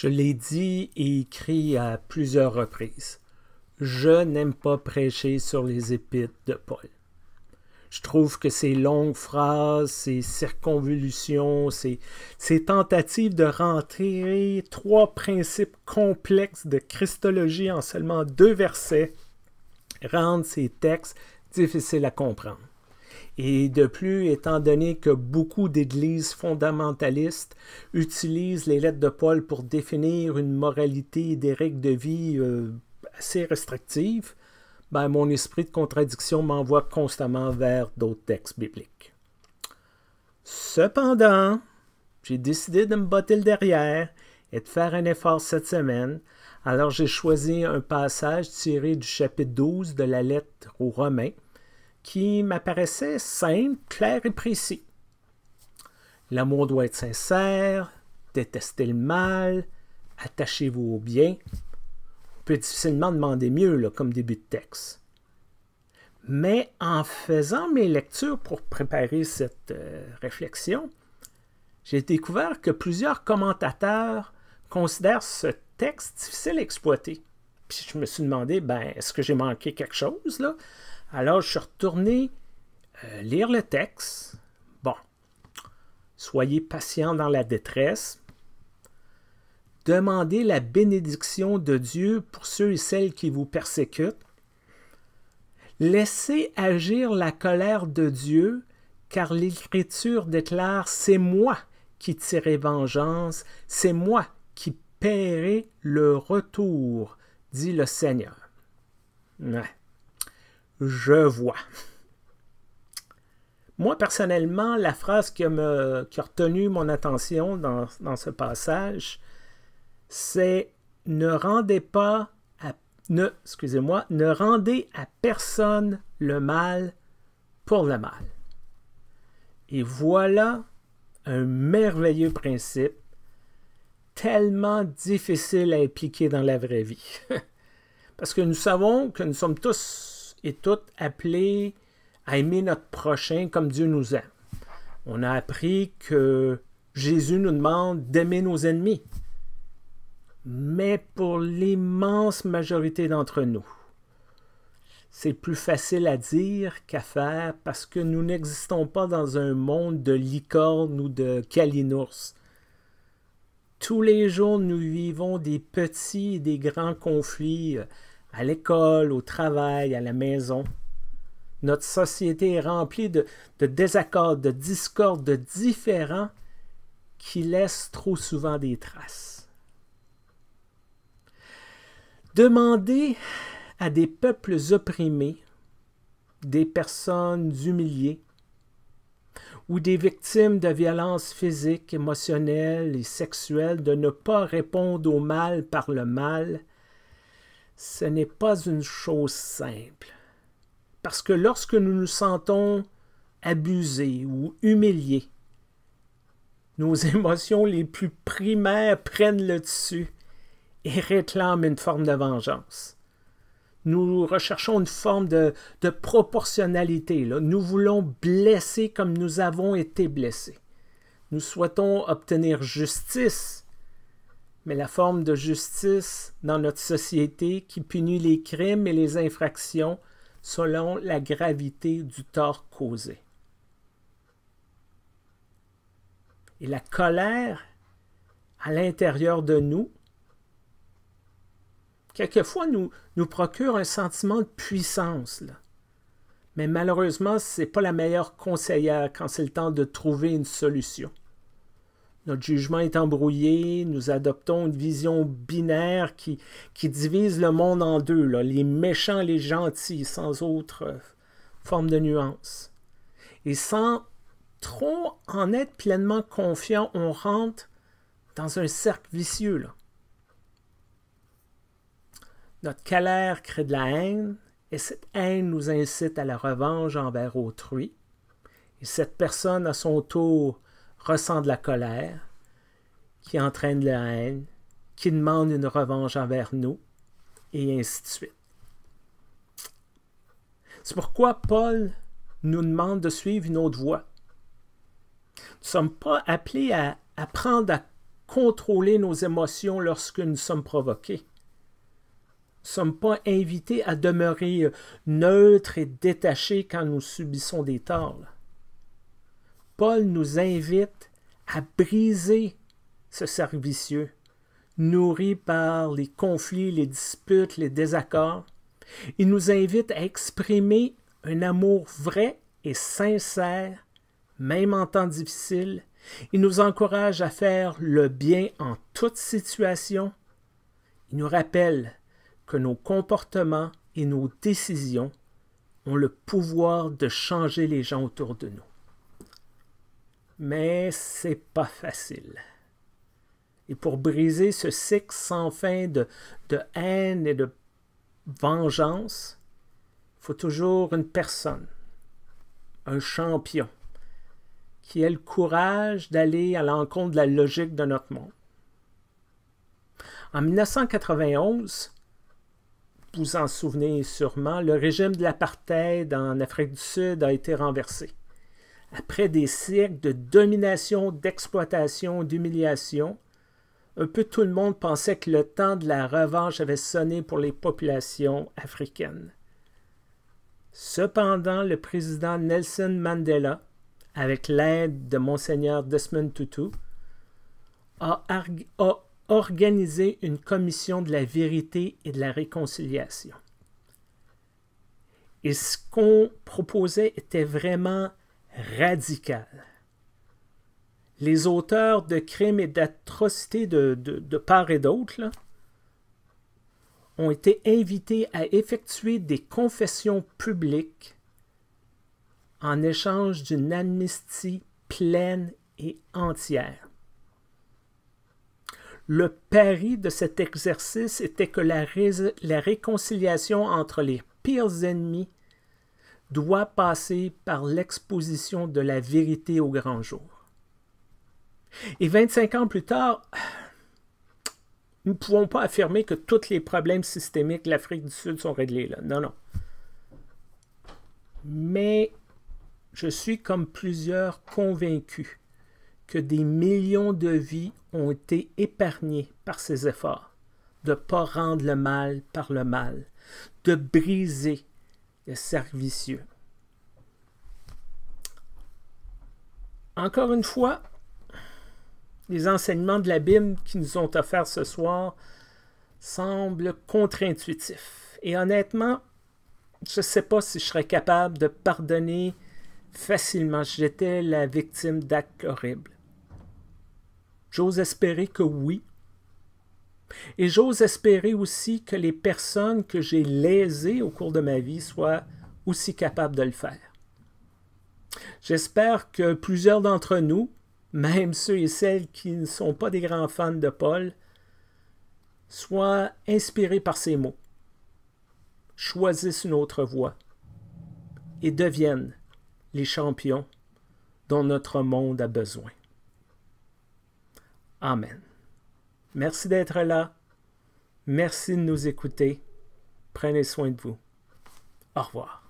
Je l'ai dit et écrit à plusieurs reprises. Je n'aime pas prêcher sur les épîtres de Paul. Je trouve que ces longues phrases, ces circonvolutions, ces, tentatives de rentrer trois principes complexes de Christologie en seulement deux versets rendent ces textes difficiles à comprendre. Et de plus, étant donné que beaucoup d'églises fondamentalistes utilisent les lettres de Paul pour définir une moralité et des règles de vie euh, assez restrictives, ben, mon esprit de contradiction m'envoie constamment vers d'autres textes bibliques. Cependant, j'ai décidé de me botter le derrière et de faire un effort cette semaine, alors j'ai choisi un passage tiré du chapitre 12 de la lettre aux Romains, qui m'apparaissait simple, clair et précis. L'amour doit être sincère, détester le mal, attachez-vous au bien. On peut difficilement demander mieux comme début de texte. Mais en faisant mes lectures pour préparer cette euh, réflexion, j'ai découvert que plusieurs commentateurs considèrent ce texte difficile à exploiter. Puis je me suis demandé, ben, est-ce que j'ai manqué quelque chose là? Alors, je suis retourné euh, lire le texte. Bon, soyez patient dans la détresse. Demandez la bénédiction de Dieu pour ceux et celles qui vous persécutent. Laissez agir la colère de Dieu, car l'Écriture déclare C'est moi qui tirerai vengeance, c'est moi qui paierai le retour, dit le Seigneur je vois. Moi, personnellement, la phrase qui, a retenu mon attention dans, ce passage, c'est ne rendez pas à, ne, excusez-moi, ne rendez à personne le mal pour le mal. Et voilà un merveilleux principe tellement difficile à appliquer dans la vraie vie. Parce que nous savons que nous sommes tous et toutes appelées à aimer notre prochain comme Dieu nous aime. On a appris que Jésus nous demande d'aimer nos ennemis. Mais pour l'immense majorité d'entre nous, c'est plus facile à dire qu'à faire parce que nous n'existons pas dans un monde de licornes ou de calinours. Tous les jours, nous vivons des petits et des grands conflits à l'école, au travail, à la maison. Notre société est remplie de, désaccords, de discordes, de différends qui laissent trop souvent des traces. Demandez à des peuples opprimés, des personnes humiliées ou des victimes de violences physiques, émotionnelles et sexuelles de ne pas répondre au mal par le mal ce n'est pas une chose simple. Parce que lorsque nous nous sentons abusés ou humiliés, nos émotions les plus primaires prennent le dessus et réclament une forme de vengeance. Nous recherchons une forme de, proportionnalité. Nous voulons blesser comme nous avons été blessés. Nous souhaitons obtenir justice mais la forme de justice dans notre société qui punit les crimes et les infractions selon la gravité du tort causé. Et la colère à l'intérieur de nous, quelquefois nous, nous procure un sentiment de puissance. Mais malheureusement, ce n'est pas la meilleure conseillère quand c'est le temps de trouver une solution. Notre jugement est embrouillé, nous adoptons une vision binaire qui, divise le monde en deux, les méchants, les gentils, sans autre euh, forme de nuance. Et sans trop en être pleinement confiant, on rentre dans un cercle vicieux. Notre colère crée de la haine, et cette haine nous incite à la revanche envers autrui. Et cette personne, à son tour, ressent de la colère, qui entraîne la haine, qui demande une revanche envers nous, et ainsi de suite. C'est pourquoi Paul nous demande de suivre une autre voie. Nous ne sommes pas appelés à apprendre à contrôler nos émotions lorsque nous sommes provoqués. Nous ne sommes pas invités à demeurer neutres et détachés quand nous subissons des torts. Paul nous invite à briser ce cercle nourri par les conflits, les disputes, les désaccords. Il nous invite à exprimer un amour vrai et sincère, même en temps difficile. Il nous encourage à faire le bien en toute situation. Il nous rappelle que nos comportements et nos décisions ont le pouvoir de changer les gens autour de nous mais c'est pas facile. Et pour briser ce cycle sans fin de, de haine et de vengeance, il faut toujours une personne, un champion, qui ait le courage d'aller à l'encontre de la logique de notre monde. En 1991, vous en souvenez sûrement, le régime de l'apartheid en Afrique du Sud a été renversé après des siècles de domination, d'exploitation, d'humiliation, un peu tout le monde pensait que le temps de la revanche avait sonné pour les populations africaines. Cependant, le président Nelson Mandela, avec l'aide de Monseigneur Desmond Tutu, a organisé une commission de la vérité et de la réconciliation. Et ce qu'on proposait était vraiment radical. Les auteurs de crimes et d'atrocités de, part et d'autre ont été invités à effectuer des confessions publiques en échange d'une amnistie pleine et entière. Le pari de cet exercice était que la réconciliation entre les pires ennemis doit passer par l'exposition de la vérité au grand jour. Et 25 ans plus tard, nous ne pouvons pas affirmer que tous les problèmes systémiques de l'Afrique du Sud sont réglés là. Non, non. Mais je suis comme plusieurs convaincus que des millions de vies ont été épargnées par ces efforts de ne pas rendre le mal par le mal, de briser de Encore une fois, les enseignements de la l'abîme qui nous ont offerts ce soir semblent contre-intuitifs. Et honnêtement, je ne sais pas si je serais capable de pardonner facilement. J'étais la victime d'actes horribles. J'ose espérer que oui, et j'ose espérer aussi que les personnes que j'ai lésées au cours de ma vie soient aussi capables de le faire. J'espère que plusieurs d'entre nous, même ceux et celles qui ne sont pas des grands fans de Paul, soient inspirés par ces mots, choisissent une autre voie et deviennent les champions dont notre monde a besoin. Amen. Merci d'être là. Merci de nous écouter. Prenez soin de vous. Au revoir.